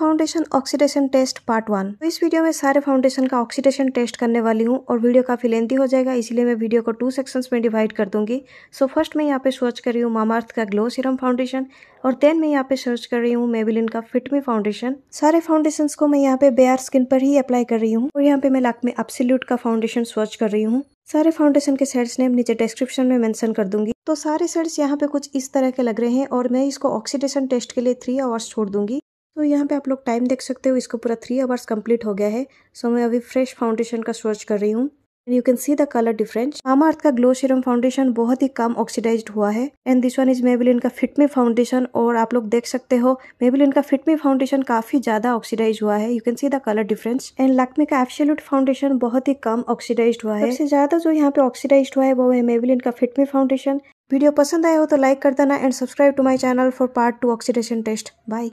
foundation oxidation test part one तो इस video में सारे फाउंडेशन का ऑक्सीडेशन टेस्ट करने वाली हूँ और वीडियो काफी लेंथी हो जाएगा इसलिए मैं वीडियो को टू सेक्शंस में डिवाइड कर दूंगी सो फर्स्ट मैं यहाँ पे सर्च कर रही हूँ मामार्थ का ग्लो सीरम फाउंडेशन और देन मैं यहाँ पे सर्च कर रही हूँ मेबिलिन का फिटमी फाउंडेशन सारे फाउंडेशन को मैं यहाँ पे बेयर स्किन पर ही अप्लाई कर रही हूँ और यहाँ पे मैं लाख में अपसिल्यूट का फाउंडेशन सर्च कर रही हूँ सारे फाउंडेशन के सेट्स नेम नीचे डिस्क्रिप्शन में मेंशन कर दूंगी तो सारे सेट्स यहाँ पे कुछ इस तरह के लग रहे हैं और मैं इसको ऑक्सीडेशन टेस्ट के लिए थ्री आवर्स छोड़ दूंगी तो यहाँ पे आप लोग टाइम देख सकते हो इसको पूरा थ्री आवर्स कंप्लीट हो गया है सो मैं अभी फ्रेश फाउंडेशन का सर्च कर रही हूँ you can see the colour difference Mamaearth का ग्लो सीरम फाउंडेशन बहुत ही कम ऑक्सीडाइज हुआ है and this one is Maybelline का फिटमी फाउंडेशन और आप लोग देख सकते हो मेबिलिन का फिटमी फाउंडेशन काफी ज्यादा ऑक्सीडाइज हुआ है you can see the colour difference and Lakme का एब्सोल्यूट फाउंडेशन बहुत ही कम ऑक्सीडाइज हुआ है ज्यादा जो यहाँ पे ऑक्सीडाइज हुआ है वो है मेबिलिन का फिटमी फाउंडेशन वीडियो पसंद आया हो तो लाइक कर देना and subscribe to my channel for part two oxidation test by